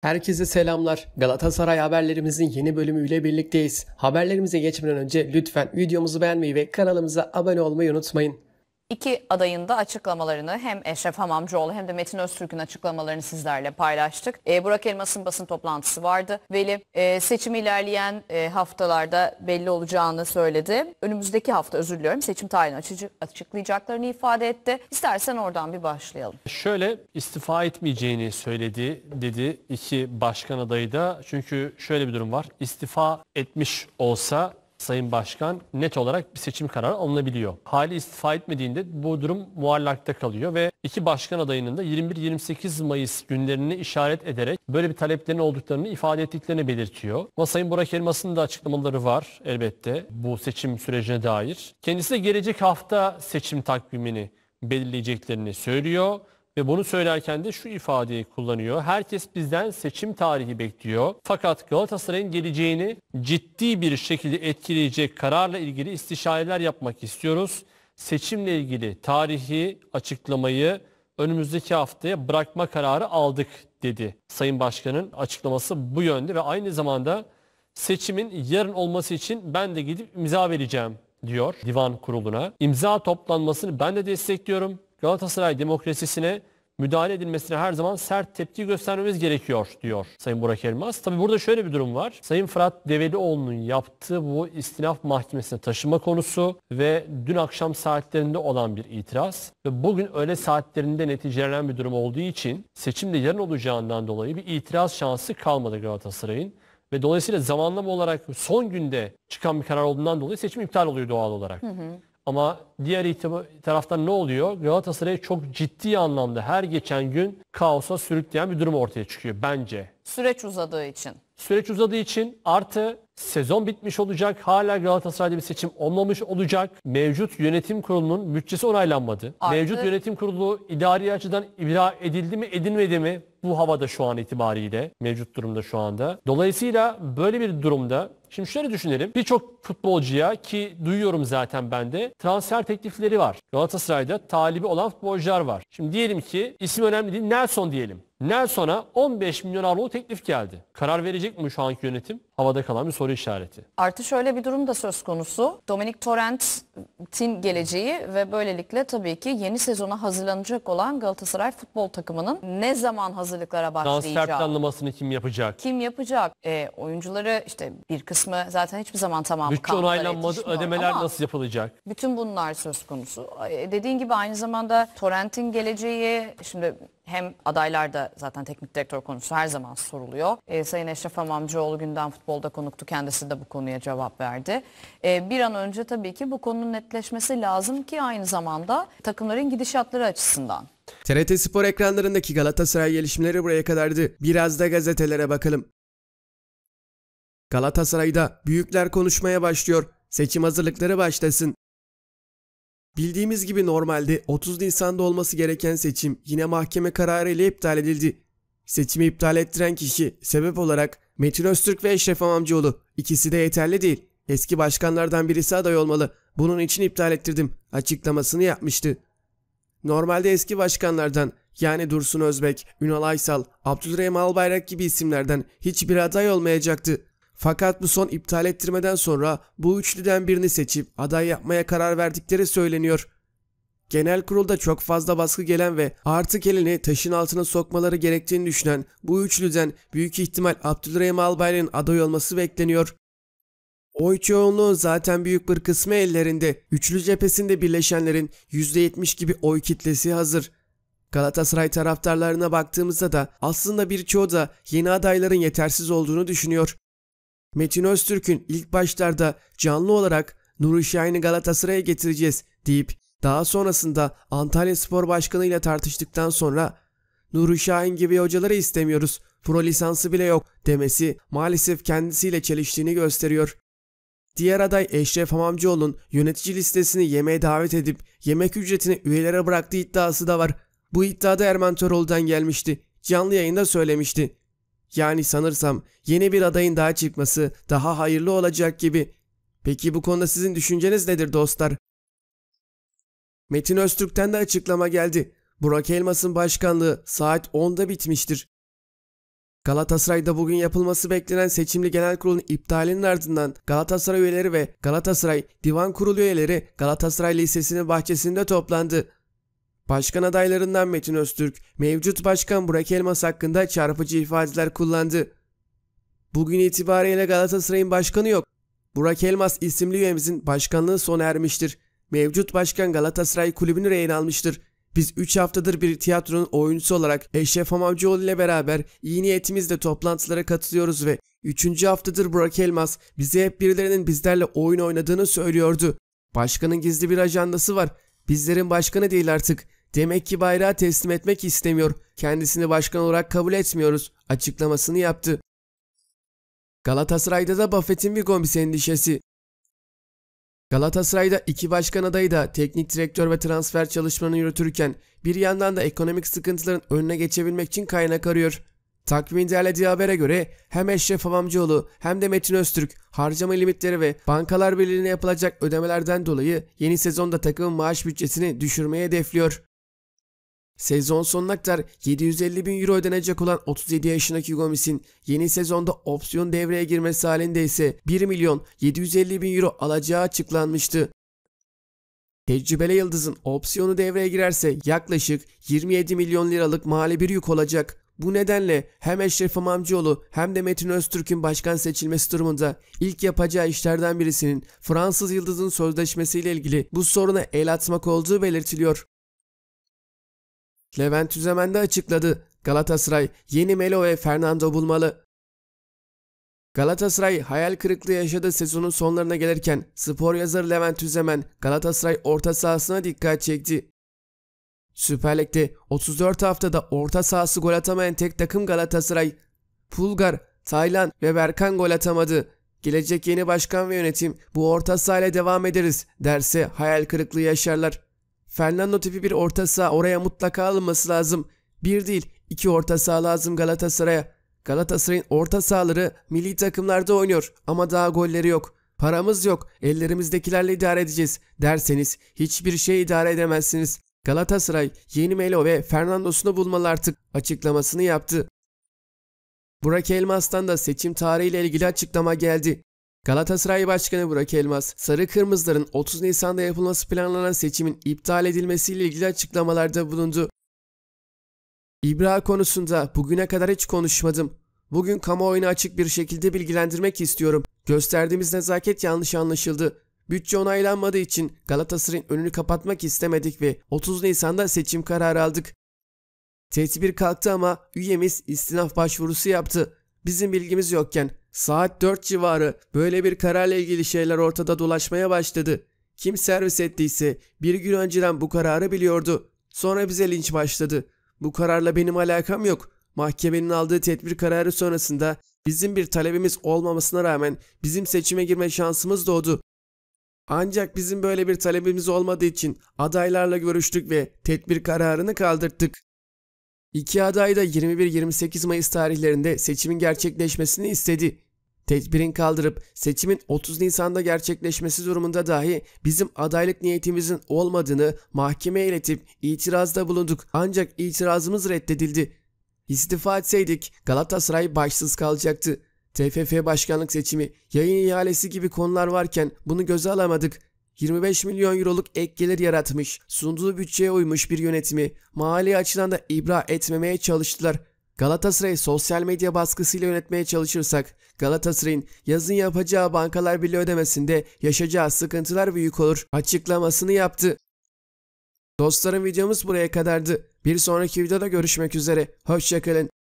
Herkese selamlar. Galatasaray haberlerimizin yeni bölümüyle birlikteyiz. Haberlerimize geçmeden önce lütfen videomuzu beğenmeyi ve kanalımıza abone olmayı unutmayın. İki adayın da açıklamalarını hem Eşref Hamamcıoğlu hem de Metin Öztürk'ün açıklamalarını sizlerle paylaştık. E, Burak Elmas'ın basın toplantısı vardı. Veli e, seçim ilerleyen e, haftalarda belli olacağını söyledi. Önümüzdeki hafta özür diliyorum seçim tarihini açıcı, açıklayacaklarını ifade etti. İstersen oradan bir başlayalım. Şöyle istifa etmeyeceğini söyledi dedi iki başkan adayı da. Çünkü şöyle bir durum var. İstifa etmiş olsa Sayın Başkan net olarak bir seçim kararı alınabiliyor. Hali istifa etmediğinde bu durum muallakta kalıyor ve iki başkan adayının da 21-28 Mayıs günlerini işaret ederek böyle bir taleplerin olduklarını ifade ettiklerini belirtiyor. Ama Sayın Burak Elmas'ın da açıklamaları var elbette bu seçim sürecine dair. Kendisi de gelecek hafta seçim takvimini belirleyeceklerini söylüyor. Ve bunu söylerken de şu ifadeyi kullanıyor. Herkes bizden seçim tarihi bekliyor. Fakat Galatasaray'ın geleceğini ciddi bir şekilde etkileyecek kararla ilgili istişareler yapmak istiyoruz. Seçimle ilgili tarihi açıklamayı önümüzdeki haftaya bırakma kararı aldık dedi. Sayın Başkan'ın açıklaması bu yönde ve aynı zamanda seçimin yarın olması için ben de gidip imza vereceğim diyor divan kuruluna. İmza toplanmasını ben de destekliyorum. Galatasaray demokrasisine müdahale edilmesine her zaman sert tepki göstermemiz gerekiyor diyor Sayın Burak Elmas. Tabi burada şöyle bir durum var. Sayın Fırat Develioğlu'nun yaptığı bu istinaf mahkemesine taşıma konusu ve dün akşam saatlerinde olan bir itiraz ve bugün öğle saatlerinde neticelenen bir durum olduğu için seçimde yarın olacağından dolayı bir itiraz şansı kalmadı Galatasaray'ın ve dolayısıyla zamanlama olarak son günde çıkan bir karar olduğundan dolayı seçim iptal oluyor doğal olarak. Hı hı. Ama diğer taraftan ne oluyor? Galatasaray çok ciddi anlamda her geçen gün kaosa sürükleyen bir durum ortaya çıkıyor bence. Süreç uzadığı için. Süreç uzadığı için artı sezon bitmiş olacak. Hala Galatasaray'da bir seçim olmamış olacak. Mevcut yönetim kurulunun bütçesi onaylanmadı. Artı... Mevcut yönetim kurulu idari açıdan ibra edildi mi edilmedi mi? Bu havada şu an itibariyle mevcut durumda şu anda. Dolayısıyla böyle bir durumda Şimdi şöyle düşünelim. Birçok futbolcuya ki duyuyorum zaten ben de transfer teklifleri var. Galatasaray'da talibi olan futbolcular var. Şimdi diyelim ki isim önemli değil Nelson diyelim. Nelson'a 15 milyon avro teklif geldi. Karar verecek mi şu anki yönetim? Havada kalan bir soru işareti. Artı şöyle bir durum da söz konusu. Dominic Torrent'in geleceği ve böylelikle tabii ki yeni sezona hazırlanacak olan Galatasaray futbol takımının ne zaman hazırlıklara başlayacağı. Transfer planlamasını kim yapacak? Kim yapacak? E, oyuncuları işte bir kısmı zaten hiçbir zaman tamamlanmadı bütçe kamplara onaylanmadı ödemeler ama nasıl yapılacak? Bütün bunlar söz konusu. Dediğin gibi aynı zamanda torrentin geleceği şimdi hem adaylar da zaten teknik direktör konusu her zaman soruluyor. E, Sayın Eşref Amamcıoğlu günden futbolda konuktu. Kendisi de bu konuya cevap verdi. E, bir an önce tabii ki bu konunun netleşmesi lazım ki aynı zamanda takımların gidişatları açısından. TRT Spor ekranlarındaki Galatasaray gelişmeleri buraya kadardı. Biraz da gazetelere bakalım. Galatasaray'da büyükler konuşmaya başlıyor. Seçim hazırlıkları başlasın. Bildiğimiz gibi normalde 30 Nisan'da olması gereken seçim yine mahkeme kararı ile iptal edildi. Seçimi iptal ettiren kişi sebep olarak Metin Öztürk ve Eşref Amamcıoğlu ikisi de yeterli değil. Eski başkanlardan birisi aday olmalı. Bunun için iptal ettirdim açıklamasını yapmıştı. Normalde eski başkanlardan yani Dursun Özbek, Ünal Aysal, Abdülrehim Albayrak gibi isimlerden hiçbir aday olmayacaktı. Fakat bu son iptal ettirmeden sonra bu üçlüden birini seçip aday yapmaya karar verdikleri söyleniyor. Genel kurulda çok fazla baskı gelen ve artık elini taşın altına sokmaları gerektiğini düşünen bu üçlüden büyük ihtimal Abdülrahim Albayrak'ın aday olması bekleniyor. Oy çoğunluğu zaten büyük bir kısmı ellerinde. Üçlü cephesinde birleşenlerin %70 gibi oy kitlesi hazır. Galatasaray taraftarlarına baktığımızda da aslında birçoğu da yeni adayların yetersiz olduğunu düşünüyor. Metin Öztürk'ün ilk başlarda canlı olarak Nuri Şahin'i Galatasaray'a getireceğiz deyip daha sonrasında Antalya Spor Başkanı ile tartıştıktan sonra Nuri Şahin gibi hocaları istemiyoruz, pro lisansı bile yok demesi maalesef kendisiyle çeliştiğini gösteriyor. Diğer aday Eşref Hamamcıoğlu'nun yönetici listesini yemeğe davet edip yemek ücretini üyelere bıraktığı iddiası da var. Bu iddia da Erman Toroğlu'dan gelmişti. Canlı yayında söylemişti. Yani sanırsam yeni bir adayın daha çıkması daha hayırlı olacak gibi. Peki bu konuda sizin düşünceniz nedir dostlar? Metin Öztürk'ten de açıklama geldi. Burak Elmas'ın başkanlığı saat 10'da bitmiştir. Galatasaray'da bugün yapılması beklenen seçimli genel kurulun iptalinin ardından Galatasaray üyeleri ve Galatasaray Divan Kurulu üyeleri Galatasaray Lisesi'nin bahçesinde toplandı. Başkan adaylarından Metin Öztürk, mevcut başkan Burak Elmas hakkında çarpıcı ifadeler kullandı. Bugün itibariyle Galatasaray'ın başkanı yok. Burak Elmas isimli üyemizin başkanlığı sona ermiştir. Mevcut başkan Galatasaray kulübünü reyin almıştır. Biz 3 haftadır bir tiyatronun oyuncusu olarak Eşref Hamamcıoğlu ile beraber iyi niyetimizle toplantılara katılıyoruz ve 3. haftadır Burak Elmas bize hep birilerinin bizlerle oyun oynadığını söylüyordu. Başkanın gizli bir ajandası var. Bizlerin başkanı değil artık. Demek ki bayrağı teslim etmek istemiyor. Kendisini başkan olarak kabul etmiyoruz açıklamasını yaptı. Galatasaray'da da Buffett'in bir gomis endişesi. Galatasaray'da iki başkan adayı da teknik direktör ve transfer çalışmalarını yürütürken bir yandan da ekonomik sıkıntıların önüne geçebilmek için kaynak arıyor. Takvim derlediği habere göre hem Eşref Hamamcıoğlu hem de Metin Öztürk harcama limitleri ve bankalar birliğine yapılacak ödemelerden dolayı yeni sezonda takımın maaş bütçesini düşürmeye hedefliyor. Sezon sonuna kadar 750 bin euro ödenecek olan 37 yaşındaki Gomis'in yeni sezonda opsiyon devreye girmesi halinde ise 1 milyon 750 bin euro alacağı açıklanmıştı. Tecrübeli Yıldız'ın opsiyonu devreye girerse yaklaşık 27 milyon liralık mali bir yük olacak. Bu nedenle hem Eşref İmamcıoğlu hem de Metin Öztürk'ün başkan seçilmesi durumunda ilk yapacağı işlerden birisinin Fransız Yıldız'ın sözleşmesiyle ilgili bu soruna el atmak olduğu belirtiliyor. Levent Tüzemen de açıkladı. Galatasaray yeni Melo ve Fernando bulmalı. Galatasaray hayal kırıklığı yaşadı sezonun sonlarına gelirken spor yazarı Levent Tüzemen Galatasaray orta sahasına dikkat çekti. Süper Lig'de 34 haftada orta sahası gol atamayan tek takım Galatasaray. Pulgar, Taylan ve Berkan gol atamadı. Gelecek yeni başkan ve yönetim bu orta sahayla devam ederiz derse hayal kırıklığı yaşarlar. Fernando tipi bir orta saha oraya mutlaka alınması lazım. Bir değil iki orta saha lazım Galatasaray'a. Galatasaray'ın orta sahaları milli takımlarda oynuyor ama daha golleri yok. Paramız yok ellerimizdekilerle idare edeceğiz derseniz hiçbir şey idare edemezsiniz. Galatasaray yeni Melo ve Fernandos'unu bulmalı artık açıklamasını yaptı. Burak Elmas'tan da seçim tarihiyle ilgili açıklama geldi. Galatasaray Başkanı Burak Elmas, Sarı Kırmızıların 30 Nisan'da yapılması planlanan seçimin iptal edilmesiyle ilgili açıklamalarda bulundu. İbra konusunda bugüne kadar hiç konuşmadım. Bugün kamuoyunu açık bir şekilde bilgilendirmek istiyorum. Gösterdiğimiz nezaket yanlış anlaşıldı. Bütçe onaylanmadığı için Galatasaray'ın önünü kapatmak istemedik ve 30 Nisan'da seçim kararı aldık. Tedbir kalktı ama üyemiz istinaf başvurusu yaptı. Bizim bilgimiz yokken Saat 4 civarı böyle bir kararla ilgili şeyler ortada dolaşmaya başladı. Kim servis ettiyse bir gün önceden bu kararı biliyordu. Sonra bize linç başladı. Bu kararla benim alakam yok. Mahkemenin aldığı tedbir kararı sonrasında bizim bir talebimiz olmamasına rağmen bizim seçime girme şansımız doğdu. Ancak bizim böyle bir talebimiz olmadığı için adaylarla görüştük ve tedbir kararını kaldırttık. İki aday da 21-28 Mayıs tarihlerinde seçimin gerçekleşmesini istedi. Tedbirin kaldırıp seçimin 30 Nisan'da gerçekleşmesi durumunda dahi bizim adaylık niyetimizin olmadığını mahkemeye iletip itirazda bulunduk ancak itirazımız reddedildi. İstifa etseydik Galatasaray başsız kalacaktı. TFF başkanlık seçimi, yayın ihalesi gibi konular varken bunu göze alamadık. 25 milyon euroluk ek gelir yaratmış, sunduğu bütçeye uymuş bir yönetimi mali açıdan da ibra etmemeye çalıştılar. Galatasaray sosyal medya baskısıyla yönetmeye çalışırsak Galatasaray'ın yazın yapacağı bankalar bile ödemesinde yaşacağı sıkıntılar büyük olur açıklamasını yaptı. Dostlarım videomuz buraya kadardı. Bir sonraki videoda görüşmek üzere. Hoşçakalın.